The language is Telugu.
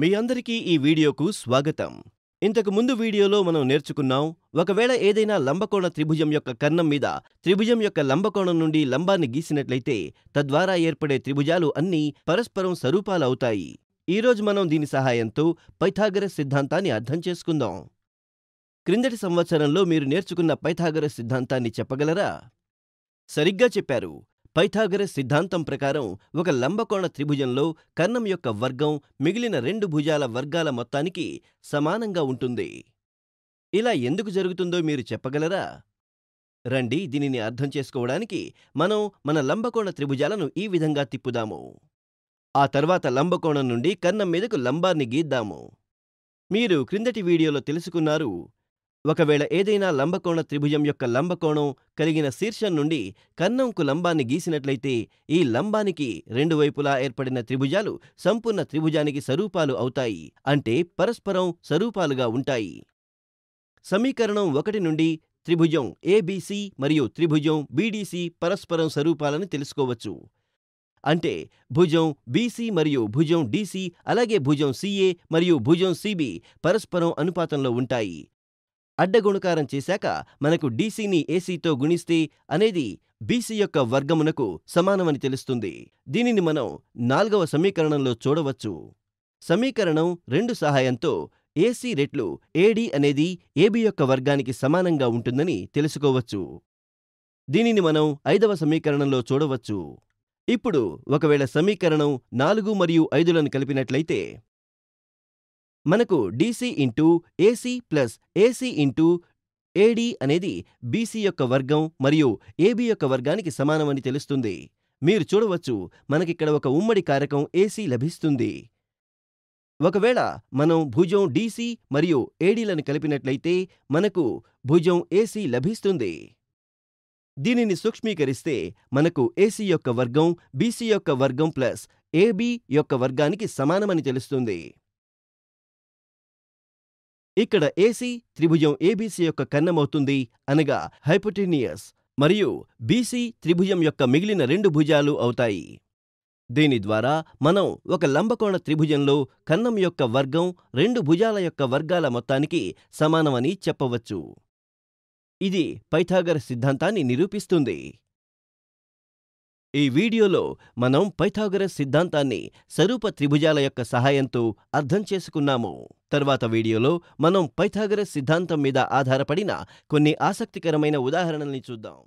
మీ అందరికీ ఈ వీడియోకు స్వాగతం ఇంతకు ముందు వీడియోలో మనం నేర్చుకున్నాం ఒకవేళ ఏదైనా లంబకోణ త్రిభుజం యొక్క కర్ణం మీద త్రిభుజం యొక్క లంబకోణం నుండి లంబాన్ని గీసినట్లయితే తద్వారా ఏర్పడే త్రిభుజాలు అన్నీ పరస్పరం స్వరూపాలవుతాయి ఈరోజు మనం దీని సహాయంతో పైథాగరస్ సిద్ధాంతాన్ని అర్థం చేసుకుందాం క్రిందటి సంవత్సరంలో మీరు నేర్చుకున్న పైథాగరస్ సిద్ధాంతాన్ని చెప్పగలరా సరిగ్గా చెప్పారు పైథాగరస్ సిద్ధాంతం ప్రకారం ఒక లంబకోణ త్రిభుజంలో కర్ణం యొక్క వర్గం మిగిలిన రెండు భుజాల వర్గాల మొత్తానికి సమానంగా ఉంటుంది ఇలా ఎందుకు జరుగుతుందో మీరు చెప్పగలరా రండి దీనిని అర్థం చేసుకోవడానికి మనం మన లంబకోణ త్రిభుజాలను ఈ విధంగా తిప్పుదాము ఆ తర్వాత లంబకోణం నుండి కర్ణం మీదకు లంబాన్ని గీద్దాము మీరు క్రిందటి వీడియోలో తెలుసుకున్నారు ఒకవేళ ఏదైనా లంబకోణ త్రిభుజం యొక్క లంబకోణం కలిగిన శీర్షం నుండి కన్నంకు లంబాన్ని గీసినట్లయితే ఈ లంబానికి రెండు వైపులా ఏర్పడిన త్రిభుజాలు సంపూర్ణ త్రిభుజానికి సరూపాలు అవుతాయి అంటే పరస్పరం సరూపాలుగా ఉంటాయి సమీకరణం ఒకటి నుండి త్రిభుజం ఏబిసి మరియు త్రిభుజం బీడీసీ పరస్పరం సరూపాలని తెలుసుకోవచ్చు అంటే భుజం బీసీ మరియు భుజం డీసీ అలాగే భుజం సిఏ మరియు భుజం సిబి పరస్పరం అనుపాతంలో ఉంటాయి అడ్డగుణకారం చేశాక మనకు డీసీని ఏసీతో గుణిస్తే అనేది బీసీ యొక్క వర్గమునకు సమానమని తెలుస్తుంది దీనిని మనం నాలుగవ సమీకరణంలో చూడవచ్చు సమీకరణం రెండు సహాయంతో ఏసీ రెట్లు ఏడీ అనేది ఏబీ యొక్క వర్గానికి సమానంగా ఉంటుందని తెలుసుకోవచ్చు దీనిని మనం ఐదవ సమీకరణంలో చూడవచ్చు ఇప్పుడు ఒకవేళ సమీకరణం నాలుగు మరియు ఐదులను కలిపినట్లయితే మనకు DC into AC plus AC into AD అనేది బీసీ యొక్క వర్గం మరియు ఏబీ యొక్క వర్గానికి సమానమని తెలుస్తుంది మీరు చూడవచ్చు మనకిక్కడ ఒక ఉమ్మడి కారకం ఏసీ లభిస్తుంది ఒకవేళ మనం భుజం డీసీ మరియు ఏడీలను కలిపినట్లయితే మనకు భుజం ఏసీ లభిస్తుంది దీనిని సూక్ష్మీకరిస్తే మనకు ఏసీ యొక్క వర్గం బీసీ యొక్క వర్గం ప్లస్ ఏబీ యొక్క వర్గానికి సమానమని తెలుస్తుంది ఇక్కడ ఏసీ త్రిభుజం ఏబీసీ యొక్క కన్నమవుతుంది అనగా హైపోటీనియస్ మరియు బీసీ త్రిభుజం యొక్క మిగిలిన రెండు భుజాలు అవుతాయి దీని ద్వారా మనం ఒక లంబకోణ త్రిభుజంలో కన్నం యొక్క వర్గం రెండు భుజాల యొక్క వర్గాల మొత్తానికి సమానమని చెప్పవచ్చు ఇది పైథాగర సిద్ధాంతాన్ని నిరూపిస్తుంది ఈ వీడియోలో మనం పైథాగరస్ సిద్ధాంతాన్ని సరూప త్రిభుజాల యొక్క సహాయంతో అర్థం చేసుకున్నాము తర్వాత వీడియోలో మనం పైథాగరస్ సిద్ధాంతం మీద ఆధారపడిన కొన్ని ఆసక్తికరమైన ఉదాహరణల్ని చూద్దాం